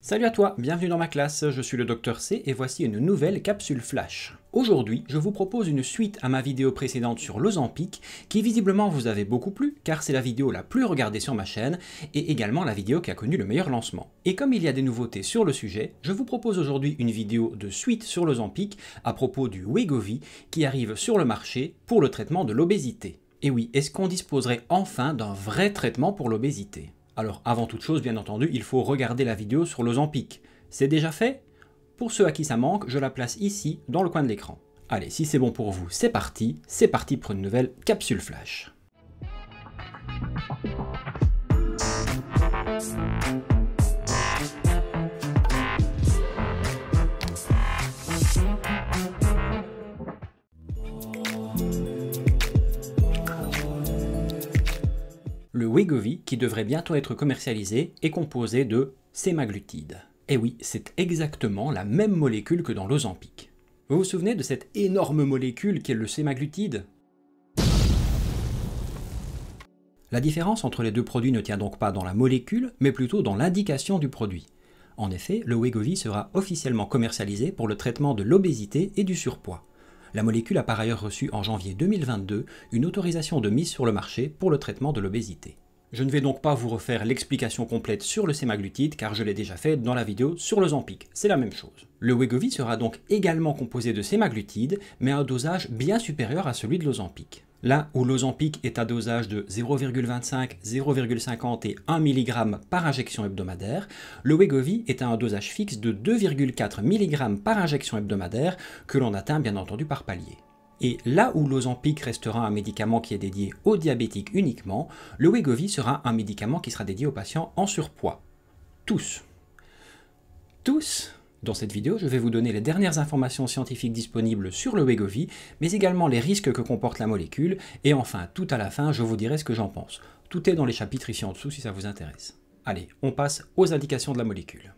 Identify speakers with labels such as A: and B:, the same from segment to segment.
A: Salut à toi, bienvenue dans ma classe, je suis le Docteur C et voici une nouvelle capsule flash. Aujourd'hui, je vous propose une suite à ma vidéo précédente sur l'Ozampic qui visiblement vous avez beaucoup plu car c'est la vidéo la plus regardée sur ma chaîne et également la vidéo qui a connu le meilleur lancement. Et comme il y a des nouveautés sur le sujet, je vous propose aujourd'hui une vidéo de suite sur l'Ozampic à propos du Wegovy qui arrive sur le marché pour le traitement de l'obésité. Et oui, est-ce qu'on disposerait enfin d'un vrai traitement pour l'obésité alors avant toute chose, bien entendu, il faut regarder la vidéo sur pic. C'est déjà fait Pour ceux à qui ça manque, je la place ici, dans le coin de l'écran. Allez, si c'est bon pour vous, c'est parti. C'est parti pour une nouvelle capsule flash. Wegovy qui devrait bientôt être commercialisé est composé de sémaglutide. Et eh oui, c'est exactement la même molécule que dans l'ozampique. Vous vous souvenez de cette énorme molécule qu'est le sémaglutide La différence entre les deux produits ne tient donc pas dans la molécule, mais plutôt dans l'indication du produit. En effet, le Wegovy sera officiellement commercialisé pour le traitement de l'obésité et du surpoids. La molécule a par ailleurs reçu en janvier 2022 une autorisation de mise sur le marché pour le traitement de l'obésité. Je ne vais donc pas vous refaire l'explication complète sur le sémaglutide car je l'ai déjà fait dans la vidéo sur le c'est la même chose. Le Wegovy sera donc également composé de sémaglutide mais à un dosage bien supérieur à celui de l'Ozampic. Là où l'ozampic est à dosage de 0,25, 0,50 et 1 mg par injection hebdomadaire, le Wegovy est à un dosage fixe de 2,4 mg par injection hebdomadaire que l'on atteint bien entendu par palier. Et là où l'ozampic restera un médicament qui est dédié aux diabétiques uniquement, le Wegovy sera un médicament qui sera dédié aux patients en surpoids. Tous. Tous dans cette vidéo, je vais vous donner les dernières informations scientifiques disponibles sur le Wegovy, mais également les risques que comporte la molécule, et enfin, tout à la fin, je vous dirai ce que j'en pense. Tout est dans les chapitres ici en dessous si ça vous intéresse. Allez, on passe aux indications de la molécule.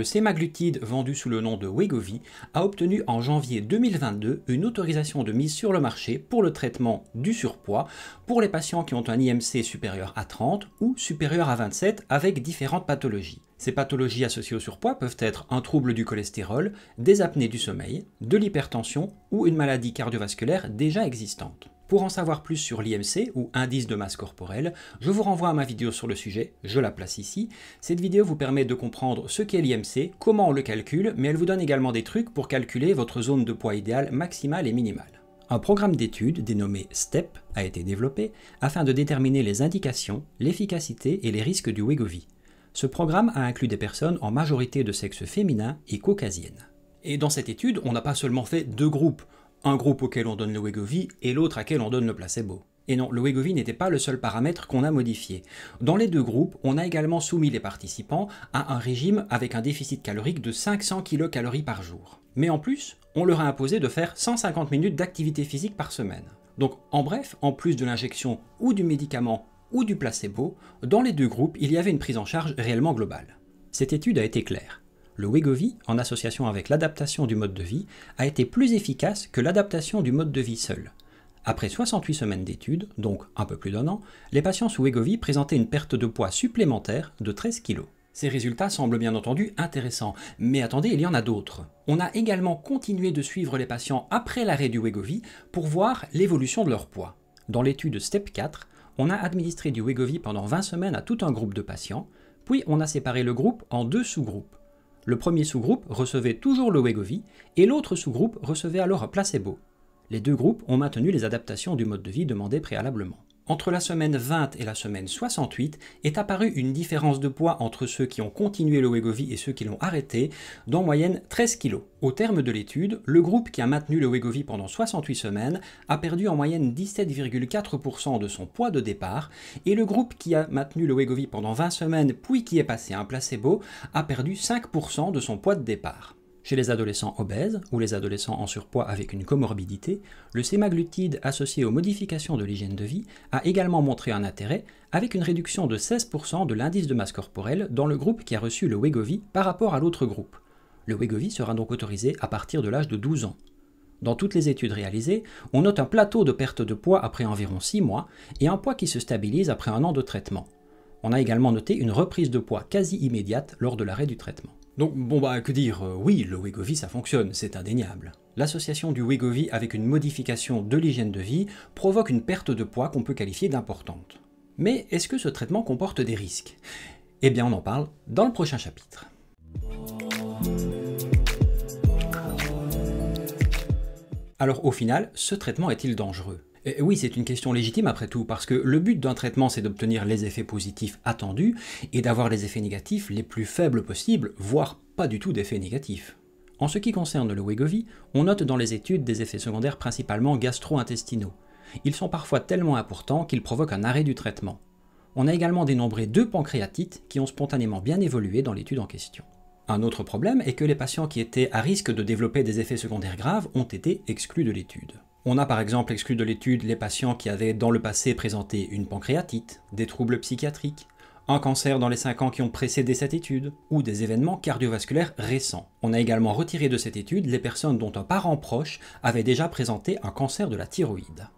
A: le sémaglutide vendu sous le nom de Wegovy a obtenu en janvier 2022 une autorisation de mise sur le marché pour le traitement du surpoids pour les patients qui ont un IMC supérieur à 30 ou supérieur à 27 avec différentes pathologies. Ces pathologies associées au surpoids peuvent être un trouble du cholestérol, des apnées du sommeil, de l'hypertension ou une maladie cardiovasculaire déjà existante. Pour en savoir plus sur l'IMC ou indice de masse corporelle, je vous renvoie à ma vidéo sur le sujet, je la place ici. Cette vidéo vous permet de comprendre ce qu'est l'IMC, comment on le calcule, mais elle vous donne également des trucs pour calculer votre zone de poids idéale maximale et minimale. Un programme d'étude dénommé STEP a été développé afin de déterminer les indications, l'efficacité et les risques du Wegovy. Ce programme a inclus des personnes en majorité de sexe féminin et caucasienne. Et dans cette étude, on n'a pas seulement fait deux groupes, un groupe auquel on donne le Wegovy et l'autre auquel on donne le placebo. Et non, le Wegovy n'était pas le seul paramètre qu'on a modifié. Dans les deux groupes, on a également soumis les participants à un régime avec un déficit calorique de 500 kcal par jour. Mais en plus, on leur a imposé de faire 150 minutes d'activité physique par semaine. Donc en bref, en plus de l'injection ou du médicament ou du placebo, dans les deux groupes, il y avait une prise en charge réellement globale. Cette étude a été claire le Wegovy, en association avec l'adaptation du mode de vie, a été plus efficace que l'adaptation du mode de vie seul. Après 68 semaines d'études, donc un peu plus d'un an, les patients sous Wegovy présentaient une perte de poids supplémentaire de 13 kg. Ces résultats semblent bien entendu intéressants, mais attendez, il y en a d'autres. On a également continué de suivre les patients après l'arrêt du Wegovy pour voir l'évolution de leur poids. Dans l'étude STEP 4, on a administré du Wegovy pendant 20 semaines à tout un groupe de patients, puis on a séparé le groupe en deux sous-groupes. Le premier sous-groupe recevait toujours le Wegovy et l'autre sous-groupe recevait alors un placebo. Les deux groupes ont maintenu les adaptations du mode de vie demandées préalablement entre la semaine 20 et la semaine 68 est apparue une différence de poids entre ceux qui ont continué le Wegovy et ceux qui l'ont arrêté, d'en moyenne 13 kg. Au terme de l'étude, le groupe qui a maintenu le Wegovy pendant 68 semaines a perdu en moyenne 17,4% de son poids de départ, et le groupe qui a maintenu le Wegovy pendant 20 semaines puis qui est passé à un placebo a perdu 5% de son poids de départ. Chez les adolescents obèses ou les adolescents en surpoids avec une comorbidité, le sémaglutide associé aux modifications de l'hygiène de vie a également montré un intérêt avec une réduction de 16% de l'indice de masse corporelle dans le groupe qui a reçu le Wegovy par rapport à l'autre groupe. Le Wegovy sera donc autorisé à partir de l'âge de 12 ans. Dans toutes les études réalisées, on note un plateau de perte de poids après environ 6 mois et un poids qui se stabilise après un an de traitement. On a également noté une reprise de poids quasi immédiate lors de l'arrêt du traitement. Donc bon bah que dire, euh, oui, le Wegovy ça fonctionne, c'est indéniable. L'association du Wegovy avec une modification de l'hygiène de vie provoque une perte de poids qu'on peut qualifier d'importante. Mais est-ce que ce traitement comporte des risques Eh bien on en parle dans le prochain chapitre. Alors au final, ce traitement est-il dangereux oui, c'est une question légitime après tout, parce que le but d'un traitement, c'est d'obtenir les effets positifs attendus et d'avoir les effets négatifs les plus faibles possibles, voire pas du tout d'effets négatifs. En ce qui concerne le Wegovy, on note dans les études des effets secondaires principalement gastro-intestinaux. Ils sont parfois tellement importants qu'ils provoquent un arrêt du traitement. On a également dénombré deux pancréatites qui ont spontanément bien évolué dans l'étude en question. Un autre problème est que les patients qui étaient à risque de développer des effets secondaires graves ont été exclus de l'étude. On a par exemple exclu de l'étude les patients qui avaient dans le passé présenté une pancréatite, des troubles psychiatriques, un cancer dans les 5 ans qui ont précédé cette étude, ou des événements cardiovasculaires récents. On a également retiré de cette étude les personnes dont un parent proche avait déjà présenté un cancer de la thyroïde.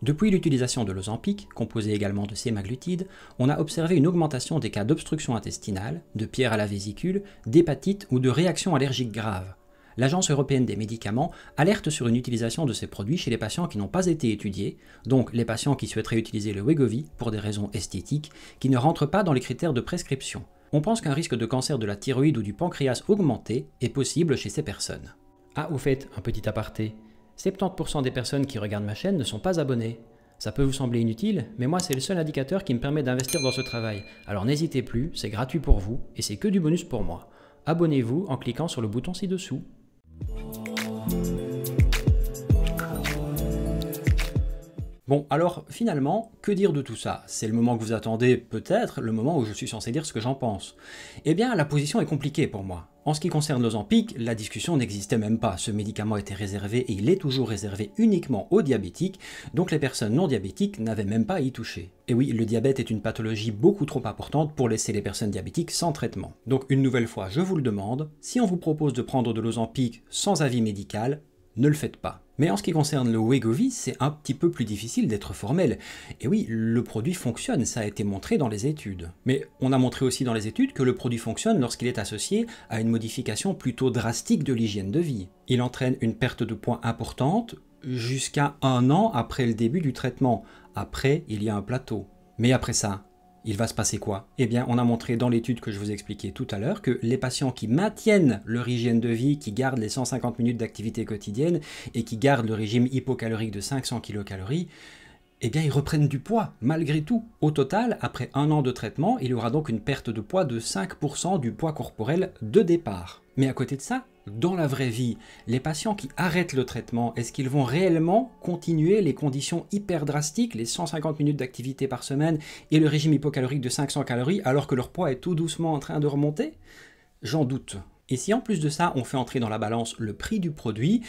A: Depuis l'utilisation de l'ozampic, composé également de sémaglutide, on a observé une augmentation des cas d'obstruction intestinale, de pierre à la vésicule, d'hépatite ou de réactions allergiques graves l'Agence européenne des médicaments alerte sur une utilisation de ces produits chez les patients qui n'ont pas été étudiés, donc les patients qui souhaiteraient utiliser le Wegovy pour des raisons esthétiques, qui ne rentrent pas dans les critères de prescription. On pense qu'un risque de cancer de la thyroïde ou du pancréas augmenté est possible chez ces personnes. Ah, au fait, un petit aparté. 70% des personnes qui regardent ma chaîne ne sont pas abonnées. Ça peut vous sembler inutile, mais moi c'est le seul indicateur qui me permet d'investir dans ce travail. Alors n'hésitez plus, c'est gratuit pour vous et c'est que du bonus pour moi. Abonnez-vous en cliquant sur le bouton ci-dessous. you. Bon, alors finalement, que dire de tout ça C'est le moment que vous attendez, peut-être, le moment où je suis censé dire ce que j'en pense. Eh bien, la position est compliquée pour moi. En ce qui concerne l'ozampique, la discussion n'existait même pas. Ce médicament était réservé et il est toujours réservé uniquement aux diabétiques, donc les personnes non diabétiques n'avaient même pas à y toucher. Et oui, le diabète est une pathologie beaucoup trop importante pour laisser les personnes diabétiques sans traitement. Donc une nouvelle fois, je vous le demande, si on vous propose de prendre de pique sans avis médical, ne le faites pas. Mais en ce qui concerne le Wegovy, c'est un petit peu plus difficile d'être formel. Et oui, le produit fonctionne, ça a été montré dans les études. Mais on a montré aussi dans les études que le produit fonctionne lorsqu'il est associé à une modification plutôt drastique de l'hygiène de vie. Il entraîne une perte de poids importante jusqu'à un an après le début du traitement. Après, il y a un plateau. Mais après ça, il va se passer quoi Eh bien, on a montré dans l'étude que je vous expliquais tout à l'heure que les patients qui maintiennent leur hygiène de vie, qui gardent les 150 minutes d'activité quotidienne et qui gardent le régime hypocalorique de 500 kcal, eh bien, ils reprennent du poids, malgré tout. Au total, après un an de traitement, il y aura donc une perte de poids de 5% du poids corporel de départ. Mais à côté de ça, dans la vraie vie, les patients qui arrêtent le traitement, est-ce qu'ils vont réellement continuer les conditions hyper drastiques, les 150 minutes d'activité par semaine et le régime hypocalorique de 500 calories alors que leur poids est tout doucement en train de remonter J'en doute. Et si en plus de ça, on fait entrer dans la balance le prix du produit,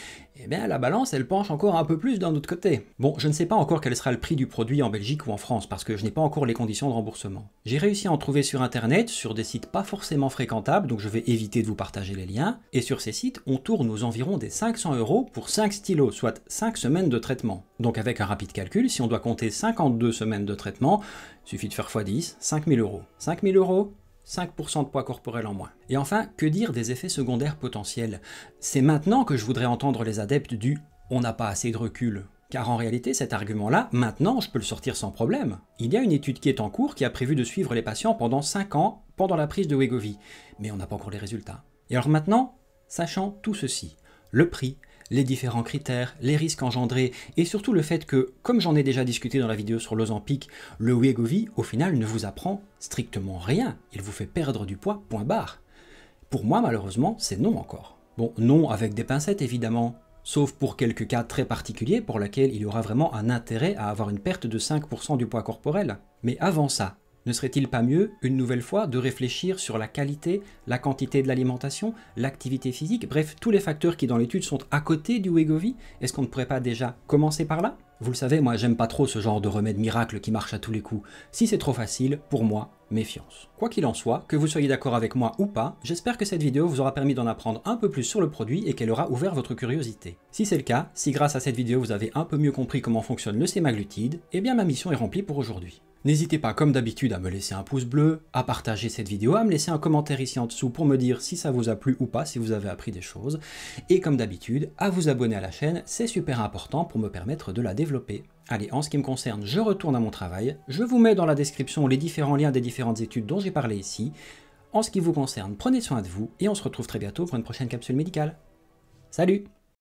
A: eh bien la balance, elle penche encore un peu plus d'un autre côté. Bon, je ne sais pas encore quel sera le prix du produit en Belgique ou en France, parce que je n'ai pas encore les conditions de remboursement. J'ai réussi à en trouver sur Internet, sur des sites pas forcément fréquentables, donc je vais éviter de vous partager les liens. Et sur ces sites, on tourne aux environs des 500 euros pour 5 stylos, soit 5 semaines de traitement. Donc avec un rapide calcul, si on doit compter 52 semaines de traitement, suffit de faire x10, 5000 euros. 5000 euros, 5% de poids corporel en moins. Et enfin, que dire des effets secondaires potentiels C'est maintenant que je voudrais entendre les adeptes du on n'a pas assez de recul. Car en réalité, cet argument-là, maintenant, je peux le sortir sans problème. Il y a une étude qui est en cours qui a prévu de suivre les patients pendant 5 ans pendant la prise de Wegovy, mais on n'a pas encore les résultats. Et alors maintenant, sachant tout ceci, le prix, les différents critères, les risques engendrés et surtout le fait que, comme j'en ai déjà discuté dans la vidéo sur pic le Wegovy au final ne vous apprend strictement rien, il vous fait perdre du poids, point barre. Pour moi malheureusement c'est non encore. Bon, non avec des pincettes évidemment, sauf pour quelques cas très particuliers pour lesquels il y aura vraiment un intérêt à avoir une perte de 5% du poids corporel. Mais avant ça, ne serait-il pas mieux, une nouvelle fois, de réfléchir sur la qualité, la quantité de l'alimentation, l'activité physique, bref, tous les facteurs qui dans l'étude sont à côté du Wegovy Est-ce qu'on ne pourrait pas déjà commencer par là Vous le savez, moi j'aime pas trop ce genre de remède miracle qui marche à tous les coups. Si c'est trop facile, pour moi, méfiance. Quoi qu'il en soit, que vous soyez d'accord avec moi ou pas, j'espère que cette vidéo vous aura permis d'en apprendre un peu plus sur le produit et qu'elle aura ouvert votre curiosité. Si c'est le cas, si grâce à cette vidéo vous avez un peu mieux compris comment fonctionne le sémaglutide, eh bien ma mission est remplie pour aujourd'hui. N'hésitez pas comme d'habitude à me laisser un pouce bleu, à partager cette vidéo, à me laisser un commentaire ici en dessous pour me dire si ça vous a plu ou pas, si vous avez appris des choses. Et comme d'habitude, à vous abonner à la chaîne, c'est super important pour me permettre de la développer. Allez, en ce qui me concerne, je retourne à mon travail. Je vous mets dans la description les différents liens des différentes études dont j'ai parlé ici. En ce qui vous concerne, prenez soin de vous et on se retrouve très bientôt pour une prochaine capsule médicale. Salut